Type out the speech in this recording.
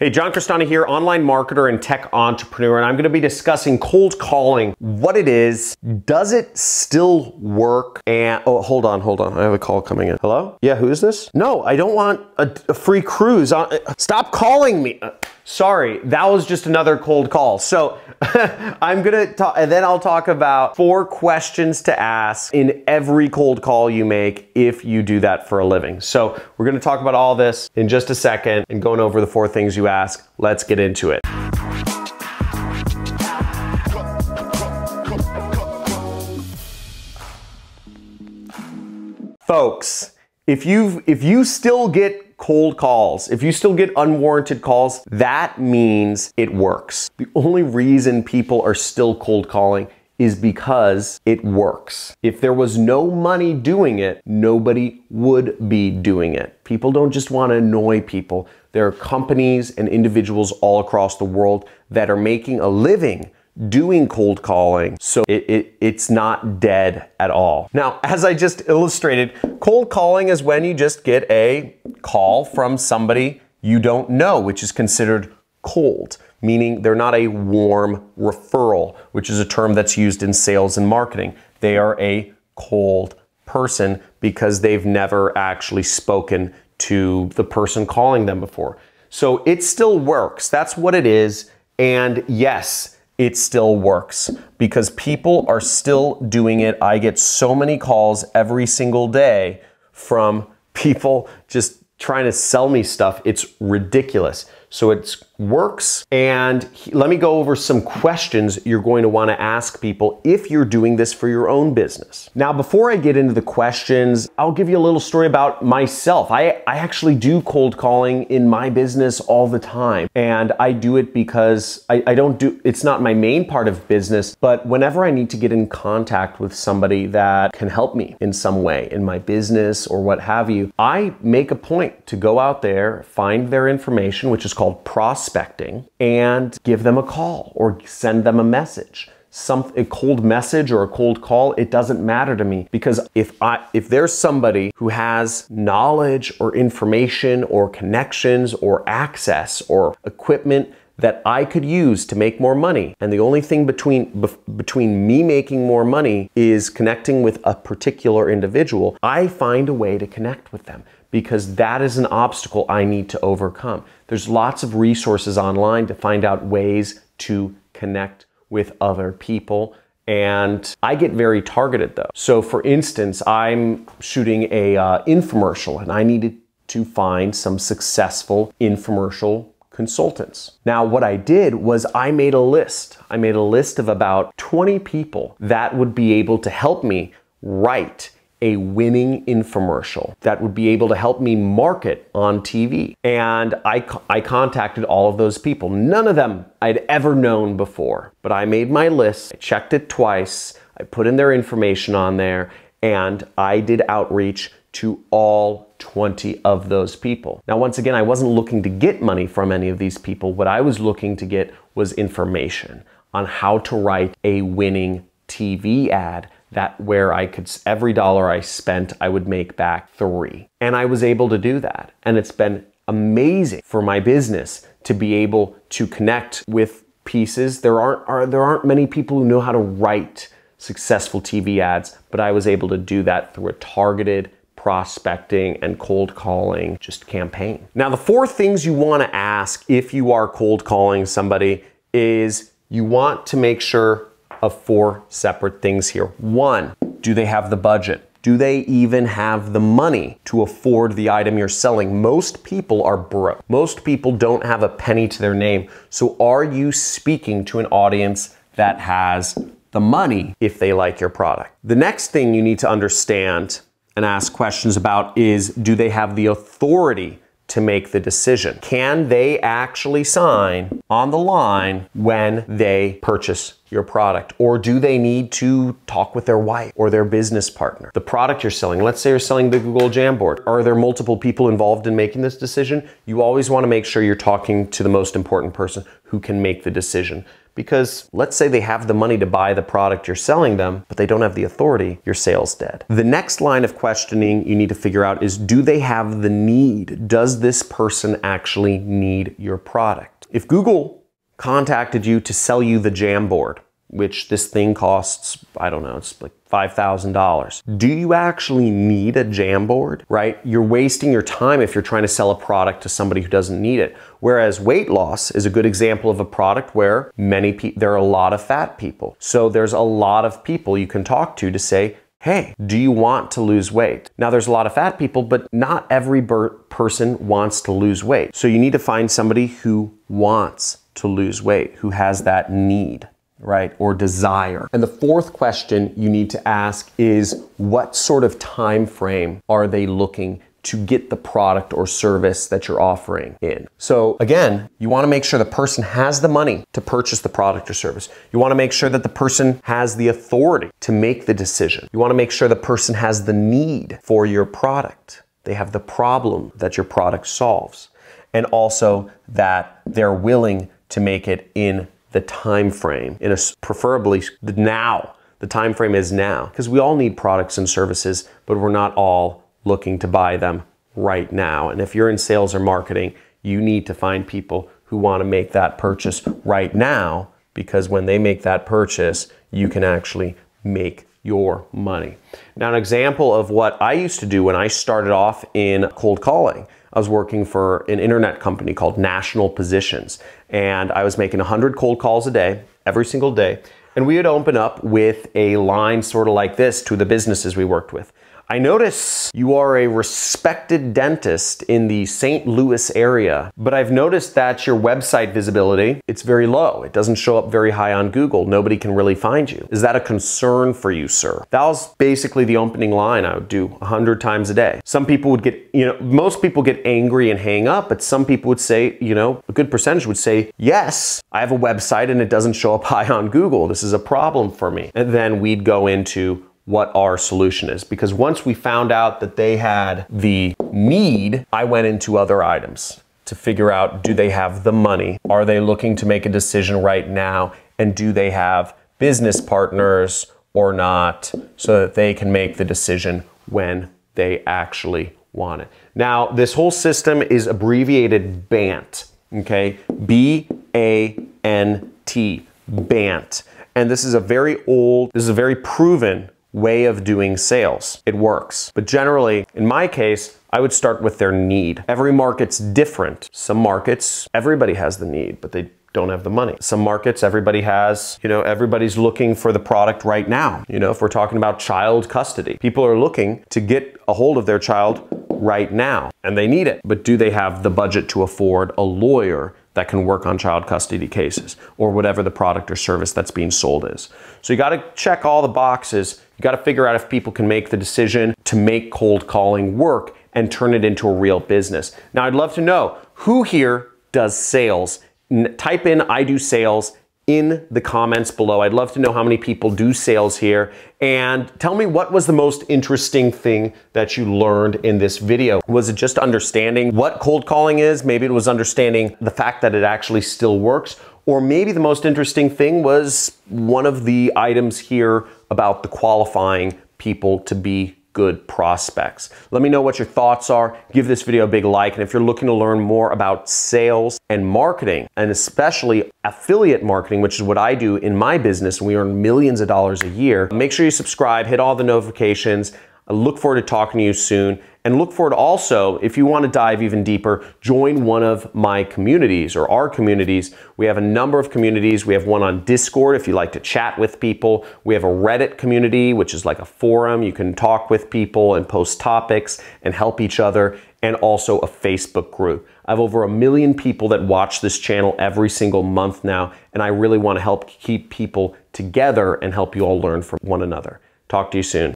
Hey, John Cristana here, online marketer and tech entrepreneur, and I'm gonna be discussing cold calling, what it is, does it still work, and, oh, hold on, hold on, I have a call coming in. Hello? Yeah, who is this? No, I don't want a, a free cruise. Uh, stop calling me. Uh, sorry, that was just another cold call. So I'm gonna talk, and then I'll talk about four questions to ask in every cold call you make if you do that for a living. So we're gonna talk about all this in just a second and going over the four things you ask. Let's get into it. Folks, if you if you still get cold calls, if you still get unwarranted calls, that means it works. The only reason people are still cold calling is because it works. If there was no money doing it, nobody would be doing it. People don't just want to annoy people. There are companies and individuals all across the world that are making a living doing cold calling so it, it, it's not dead at all. Now, as I just illustrated, cold calling is when you just get a call from somebody you don't know, which is considered cold, meaning they're not a warm referral, which is a term that's used in sales and marketing. They are a cold person because they've never actually spoken to the person calling them before. So it still works. That's what it is. And yes, it still works because people are still doing it. I get so many calls every single day from people just trying to sell me stuff. It's ridiculous. So it's works. And he, let me go over some questions you're going to want to ask people if you're doing this for your own business. Now, before I get into the questions, I'll give you a little story about myself. I, I actually do cold calling in my business all the time. And I do it because I, I don't do, it's not my main part of business, but whenever I need to get in contact with somebody that can help me in some way in my business or what have you, I make a point to go out there, find their information, which is called prospect prospecting and give them a call or send them a message. Some a cold message or a cold call, it doesn't matter to me because if I if there's somebody who has knowledge or information or connections or access or equipment that I could use to make more money. And the only thing between between me making more money is connecting with a particular individual, I find a way to connect with them because that is an obstacle I need to overcome. There's lots of resources online to find out ways to connect with other people and I get very targeted though. So for instance, I'm shooting a uh, infomercial and I needed to find some successful infomercial consultants. Now, what I did was I made a list. I made a list of about 20 people that would be able to help me write a winning infomercial that would be able to help me market on TV. And I, I contacted all of those people. None of them I'd ever known before, but I made my list, I checked it twice, I put in their information on there, and I did outreach to all 20 of those people. Now, once again, I wasn't looking to get money from any of these people. What I was looking to get was information on how to write a winning TV ad that where I could every dollar I spent, I would make back 3. And I was able to do that. And it's been amazing for my business to be able to connect with pieces. There aren't are, there aren't many people who know how to write successful TV ads, but I was able to do that through a targeted prospecting and cold calling, just campaign. Now, the four things you wanna ask if you are cold calling somebody is you want to make sure of four separate things here. One, do they have the budget? Do they even have the money to afford the item you're selling? Most people are broke. Most people don't have a penny to their name. So are you speaking to an audience that has the money if they like your product? The next thing you need to understand and ask questions about is do they have the authority to make the decision? Can they actually sign on the line when they purchase your product? Or do they need to talk with their wife or their business partner? The product you're selling, let's say you're selling the Google Jamboard. Are there multiple people involved in making this decision? You always wanna make sure you're talking to the most important person who can make the decision because let's say they have the money to buy the product you're selling them, but they don't have the authority, your sale's dead. The next line of questioning you need to figure out is do they have the need? Does this person actually need your product? If Google contacted you to sell you the Jamboard, which this thing costs, I don't know, it's like $5,000. Do you actually need a Jamboard, right? You're wasting your time if you're trying to sell a product to somebody who doesn't need it. Whereas weight loss is a good example of a product where many people, there are a lot of fat people. So there's a lot of people you can talk to to say, hey, do you want to lose weight? Now, there's a lot of fat people, but not every person wants to lose weight. So you need to find somebody who wants to lose weight, who has that need right, or desire. And the fourth question you need to ask is what sort of time frame are they looking to get the product or service that you're offering in. So again, you wanna make sure the person has the money to purchase the product or service. You wanna make sure that the person has the authority to make the decision. You wanna make sure the person has the need for your product. They have the problem that your product solves. And also that they're willing to make it in the time frame in a preferably now. The time frame is now because we all need products and services, but we're not all looking to buy them right now. And if you're in sales or marketing, you need to find people who want to make that purchase right now because when they make that purchase, you can actually make your money. Now, an example of what I used to do when I started off in cold calling I was working for an internet company called National Positions, and I was making 100 cold calls a day, every single day. And we would open up with a line sort of like this to the businesses we worked with I notice you are a respected dentist in the St. Louis area, but I've noticed that your website visibility, it's very low. It doesn't show up very high on Google. Nobody can really find you. Is that a concern for you, sir? That was basically the opening line I would do a 100 times a day. Some people would get, you know, most people get angry and hang up, but some people would say, you know, a good percentage would say, yes, I have a website and it doesn't show up high on Google. This is a problem for me. And then we'd go into what our solution is. Because once we found out that they had the need, I went into other items to figure out do they have the money? Are they looking to make a decision right now? And do they have business partners or not so that they can make the decision when they actually want it? Now, this whole system is abbreviated BANT, okay? B A N T, BANT. And this is a very old, this is a very proven way of doing sales. It works. But generally, in my case, I would start with their need. Every market's different. Some markets, everybody has the need, but they don't have the money. Some markets, everybody has, you know, everybody's looking for the product right now. You know, if we're talking about child custody, people are looking to get a hold of their child right now and they need it. But do they have the budget to afford a lawyer that can work on child custody cases or whatever the product or service that's being sold is. So you got to check all the boxes. You got to figure out if people can make the decision to make cold calling work and turn it into a real business. Now I'd love to know who here does sales. N type in I do sales in the comments below. I'd love to know how many people do sales here and tell me what was the most interesting thing that you learned in this video. Was it just understanding what cold calling is? Maybe it was understanding the fact that it actually still works or maybe the most interesting thing was one of the items here about the qualifying people to be good prospects. Let me know what your thoughts are. Give this video a big like. And if you're looking to learn more about sales and marketing, and especially affiliate marketing, which is what I do in my business, and we earn millions of dollars a year, make sure you subscribe, hit all the notifications. I look forward to talking to you soon. And look forward also, if you want to dive even deeper, join one of my communities or our communities. We have a number of communities. We have one on Discord if you like to chat with people. We have a Reddit community, which is like a forum. You can talk with people and post topics and help each other, and also a Facebook group. I have over a million people that watch this channel every single month now, and I really want to help keep people together and help you all learn from one another. Talk to you soon.